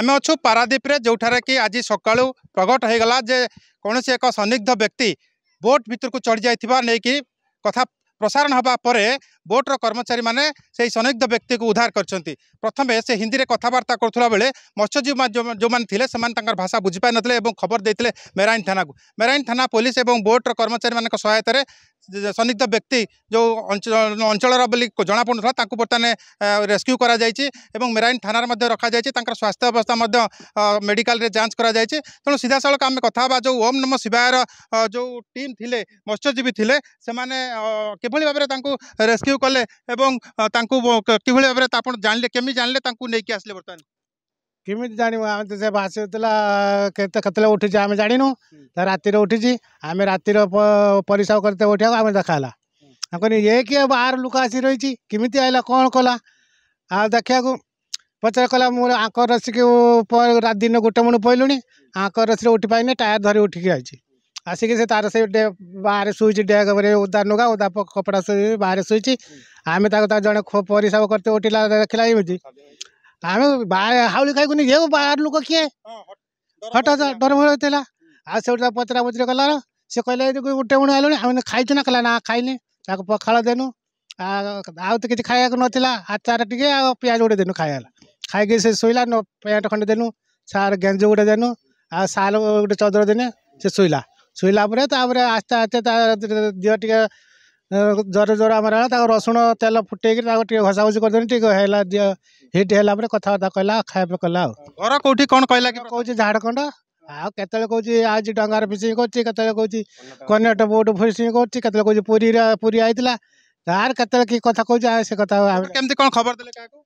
आम अच्छु पारादीप जोठार कि आज सका प्रकट होगा जे कौन से एक संदिग्ध व्यक्ति बोट भितर को चढ़ जाइए कथा प्रसारण हाँपर बोट्र कर्मचारी मैंने से संदिग्ध व्यक्ति को उद्धार कर प्रथम से हिंदी में कथबार्ता करुला बेले मत्स्यजीवी जो मैंने थे से भाषा बुझीपाइन और खबर देते मेराइन थाना को मेराइन थाना पुलिस और बोट्र कर्मचारी मान सहायतार संदिग्ध व्यक्ति जो अंचल बोली जमापड़ा बर्तमान रेस्क्यू कर मेराइन थाना रखा रखाई स्वास्थ्य अवस्था मेडिका जांच करेणु सीधा साल आम कथा जो ओम नम शिवायर जो टीम थे मत्स्यजीवी थे किभ भाव रेस्क्यू ଅଭିଯୋଗ କଲେ ଏବଂ ତାଙ୍କୁ କିଭଳି ଭାବରେ ଆପଣ ଜାଣିଲେ କେମିତି ଜାଣିଲେ ତାଙ୍କୁ ନେଇକି ଆସିଲେ ବର୍ତ୍ତମାନ କେମିତି ଜାଣିବୁ ଆମେ ତ ସେ ଭାସୁଥିଲା କେତେ କେତେବେଳେ ଉଠିଛି ଆମେ ଜାଣିନୁ ରାତିରେ ଉଠିଛି ଆମେ ରାତିର ପରିଶ୍ରମ କରିତେ ଉଠିବାକୁ ଆମେ ଦେଖା ହେଲା ଆମେ କହିଲି ଏ କିଏ ବାହାର ଲୋକ ଆସି ରହିଛି କେମିତି ଆଇଲା କ'ଣ କଲା ଆଉ ଦେଖିବାକୁ ପଚାର କଲା ମୁଁ ଆଙ୍କ ରସିକି ଦିନ ଗୋଟେ ମୁଣ୍ଡ ପଇଲୁଣି ଆଙ୍କ ରସିରେ ଉଠି ପାରିନି ଟାୟାର ଧରି ଉଠିକି ଆଇଛି ଆସିକି ସେ ତାର ସେ ବାହାରେ ଶୋଇଛି ଡେଗରେ ଓଦା ନୁଗା ଓଦା କପଡ଼ା ଶୋଇ ବାହାରେ ଶୋଇଛି ଆମେ ତାକୁ ତାକୁ ଜଣେ ପରିଶ୍ରମ କରିତେ ଓଟିଲା ଦେଖିଲା ଏମିତି ଆମେ ହାଉଳି ଖାଇକୁନି ଏ ବାହାର ଲୋକ କିଏ ହଠାତ୍ ଡର ଭୟ ହେଇଥିଲା ଆଉ ସେଇଠି ପଚରା ପଚରି କଲା ସେ କହିଲେ ଗୋଟେ ଗୁଣ ଆଇଲୁଣି ଆମେ ଖାଇଛୁ ନା କହିଲା ନା ଖାଇନି ତାକୁ ପଖାଳ ଦେନୁ ଆଉ ତ କିଛି ଖାଇବାକୁ ନଥିଲା ଆଚାର ଟିକେ ଆଉ ପିଆଜ ଗୋଟେ ଦେନୁ ଖାଇଗଲା ଖାଇକି ସେ ଶୋଇଲା ପ୍ୟାଣ୍ଟ ଖଣ୍ଡେ ଦେନୁ ସାର୍ ଗେଞ୍ଜ ଗୋଟେ ଦେନୁ ଆଉ ସାଲ୍ ଗୋଟେ ଚଦର ଦେନେ ସେ ଶୋଇଲା ଶୋଇଲା ପରେ ତା'ପରେ ଆସ୍ତେ ଆସ୍ତେ ତା ଦିହ ଟିକେ ଜର ଜର ଆମର ହେଲା ତାକୁ ରସୁଣ ତେଲ ଫୁଟେଇକି ତାକୁ ଟିକେ ଘଷାଘଷି କରିଦେଲି ଟିକେ ହେଲା ଦିହ ହିଟ୍ ହେଲା ପରେ କଥାବାର୍ତ୍ତା କହିଲା ଖାଇବା ପିଇବା କଲା ଆଉ ଘର କେଉଁଠି କ'ଣ କହିଲା କି କହୁଛି ଝାଡ଼ଖଣ୍ଡ ଆଉ କେତେବେଳେ କହୁଛି ଆଜି ଡଙ୍ଗାର ଫିସିଂ କରୁଛି କେତେବେଳେ କହୁଛି କର୍ଣ୍ଣାଟକ ବୋଟ୍ ଫିସିଂ କରୁଛି କେତେବେଳେ କହୁଛି ପୁରୀରେ ପୁରୀ ଆଇଥିଲା ତାର କେତେବେଳେ କି କଥା କହୁଛି ସେ କଥା କେମିତି କ'ଣ ଖବର ଦେଲେ କାହାକୁ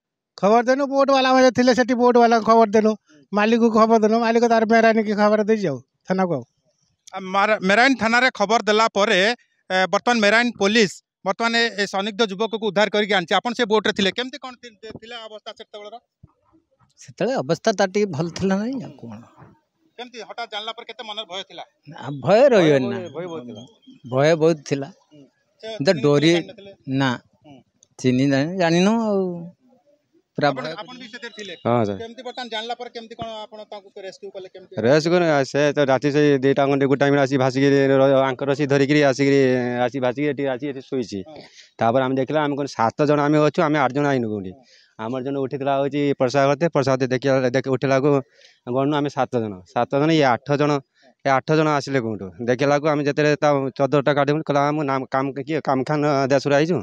ଖବର ଦେନୁ ବୋଟ୍ ବାଲା ଥିଲେ ସେଠି ବୋଟ୍ ବାଲାଙ୍କୁ ଖବର ଦେନୁ ମାଲିକକୁ ଖବର ଦେନୁ ମାଲିକ ତାର ମେରାନିକି ଖବର ଦେଇଛି ଆଉ ଥାନାକୁ ଆଉ মেরাইন থানার খবর দেলা পরে বর্তমান মেরাইন পুলিশ বর্তমান এই সন্দিগ্ধ যুবককে উদ্ধার করি আনছে আপনার সে বোটরে লে কেমতি কোণ লা অবস্থা সেতবেলার সেতবে অবস্থা তার টিকে ভাল লা না কোণ কেমতি হঠাৎ জানলা পরে কেতে মনের ভয় লা ভয় রহিও না ভয় বহুত লা ডোরি না চিনি জানিনু আর ହଁ ସାର୍ ରେସ୍କ୍ୟୁ ସେ ତ ରାତି ସେ ଦୁଇଟା ଖଣ୍ଡେ ଗୋଟେ ଟାଇମ୍ରେ ଆସି ଭାସିକି ଆଙ୍କର ଆସି ଧରିକିରି ଆସିକିରି ଆସି ଭାସିକି ଏଠି ଆସି ଏଠି ଶୋଇଛି ତାପରେ ଆମେ ଦେଖିଲା ଆମେ କ'ଣ ସାତ ଜଣ ଆମେ ଅଛୁ ଆମେ ଆଠ ଜଣ ଆଇନୁ କୋଉଠି ଆମର ଜଣ ଉଠିଥିଲା ହେଉଛି ପ୍ରସାଦ ପ୍ରସାଦ ଦେଖିଲା ଉଠିଲାକୁ ଗଣୁ ଆମେ ସାତ ଜଣ ସାତ ଜଣ ଇଏ ଆଠ ଜଣ ଏ ଆଠ ଜଣ ଆସିଲେ କେଉଁଠୁ ଦେଖିଲାକୁ ଆମେ ଯେତେବେଳେ ତା ଚଦରଟା କାଟିବୁ କହିଲା ମୁଁ କାମ କିଏ କାମଖାନ ଦେଶରୁ ଆଇଛୁ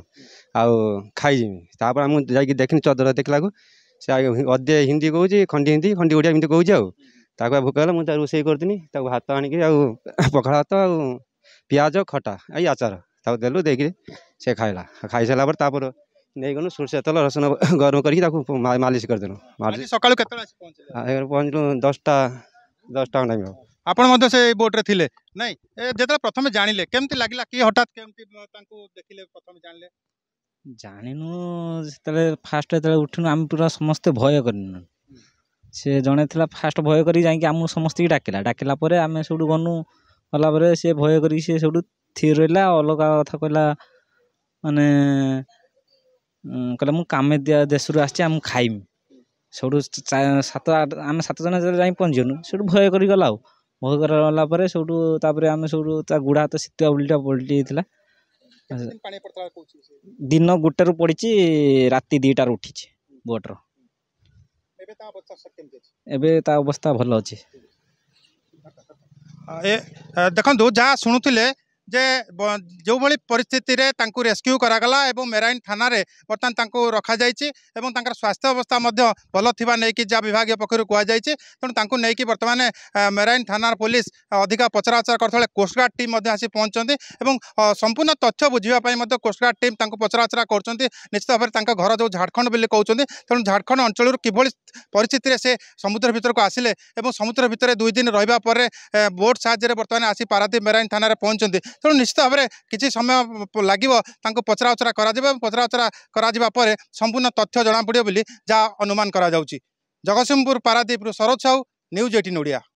ଆଉ ଖାଇଯିମି ତାପରେ ମୁଁ ଯାଇକି ଦେଖିନି ଚଦର ଦେଖିଲାକୁ ସେ ଅଧେ ହିନ୍ଦୀ କହୁଛି ଖଣ୍ଡି ହିନ୍ଦୀ ଖଣ୍ଡି ଓଡ଼ିଆ ଏମିତି କହୁଛି ଆଉ ତାକୁ ଭୋକ ହେଲା ମୁଁ ତା ରୋଷେଇ କରିଥିଲି ତାକୁ ଭାତ ଆଣିକି ଆଉ ପଖାଳ ଭାତ ଆଉ ପିଆଜ ଖଟା ଏଇ ଆଚାର ତାକୁ ଦେଲୁ ଦେଇକିରି ସେ ଖାଇଲା ଖାଇସାରିଲା ପରେ ତାପରେ ନେଇଗଲୁ ସୋରିଷ ତେଲ ରସୁଣ ଗରମ କରିକି ତାକୁ ମାଲିସ କରିଦେଲୁ ସକାଳୁ କେତେବେଳେ ପହଞ୍ଚିଲୁ ଦଶଟା ଦଶଟା ଟାଇମ୍ ହେବ ଆପଣ ମଧ୍ୟ ସେ ବୋଟ୍ରେ ଥିଲେ ନାଇଁ ଯେତେବେଳେ ପ୍ରଥମେ ଜାଣିଲେ କେମିତି ଲାଗିଲା କି ହଠାତ୍ କେମିତି ତାଙ୍କୁ ଦେଖିଲେ ପ୍ରଥମେ ଜାଣିଲେ ଜାଣିନୁ ଯେତେବେଳେ ଫାର୍ଷ୍ଟ ଯେତେବେଳେ ଉଠିନୁ ଆମେ ପୁରା ସମସ୍ତେ ଭୟ କରିନୁ ସେ ଜଣେ ଥିଲା ଫାର୍ଷ୍ଟ ଭୟ କରିକି ଯାଇକି ଆମକୁ ସମସ୍ତଙ୍କୁ ଡାକିଲା ଡାକିଲା ପରେ ଆମେ ସେଠୁ ଗନୁ ଗଲା ପରେ ସେ ଭୟ କରିକି ସେ ସେଠୁ ଥିର ରହିଲା ଅଲଗା କଥା କହିଲା ମାନେ କହିଲା ମୁଁ କାମେଦିଆ ଦେଶରୁ ଆସିଛି ଆମକୁ ଖାଇମି ସେଠୁ ସାତ ଆଠ ଆମେ ସାତ ଜଣ ଯାଇ ପହଞ୍ଚିଗଲୁ ସେଠୁ ଭୟ କରିକି ଗଲା ଆଉ ବହୁତ ଗଲା ପରେ ସେଇଠୁ ତାପରେ ଆମେ ସେଇଠୁ ତା ଗୁଡ଼ା ହାତ ଶୀତୁଆ ବୁଲିଟା ପଲଟି ଯାଇଥିଲା ଦିନ ଗୋଟାରୁ ପଡ଼ିଛି ରାତି ଦୁଇଟାରୁ ଉଠିଛି ବୋଟ୍ର ଏବେ ତା ଅବସ୍ଥା ଭଲ ଅଛି ଦେଖନ୍ତୁ ଯାହା ଶୁଣୁଥିଲେ যে যেভাবে পরিস্থিতিরে তাঁকু করা করাগলা এবং মেরাইন থানায় বর্তমান তাঁকু যাই এবং তাঁর স্বাস্থ্য অবস্থা ভালো থাকা নেই যা বিভাগীয় পক্ষ কুয়াছে তেমন তাঁকু নেই বর্তমানে মেরাইন থানার পুলিশ অধিকা পচরাউচরা করলে কোস্টগার্ড টিম আসি পৌঁছান এবং সম্পূর্ণ তথ্য বুঝবা কোস্টগার্ড টিম তাঁকু পচরাচরা করছেন নিশ্চিত ভাবে তাঁর ঘর যে ঝাড়খণ্ড বলে কৌন তেমন ঝাড়খণ্ড অঞ্চল কিভাবে পরিস্থিতিরে সে সমুদ্র ভিতরক আসলে এবং সমুদ্র ভিতরে দুই দিন রহবা পরে বোট সাহায্যে বর্তমানে আসি পারাদ্বীপ মেরাইন থানায় পৌঁছান ତେଣୁ ନିଶ୍ଚିତ ଭାବରେ କିଛି ସମୟ ଲାଗିବ ତାଙ୍କୁ ପଚରାଉଚରା କରାଯିବ ଏବଂ ପଚରାଉଚରା କରାଯିବା ପରେ ସମ୍ପୂର୍ଣ୍ଣ ତଥ୍ୟ ଜଣାପଡ଼ିବ ବୋଲି ଯାହା ଅନୁମାନ କରାଯାଉଛି ଜଗତସିଂହପୁର ପାରାଦ୍ୱୀପରୁ ସରୋଜ ସାହୁ ନ୍ୟୁଜ୍ ଏଇଟିନ୍ ଓଡ଼ିଆ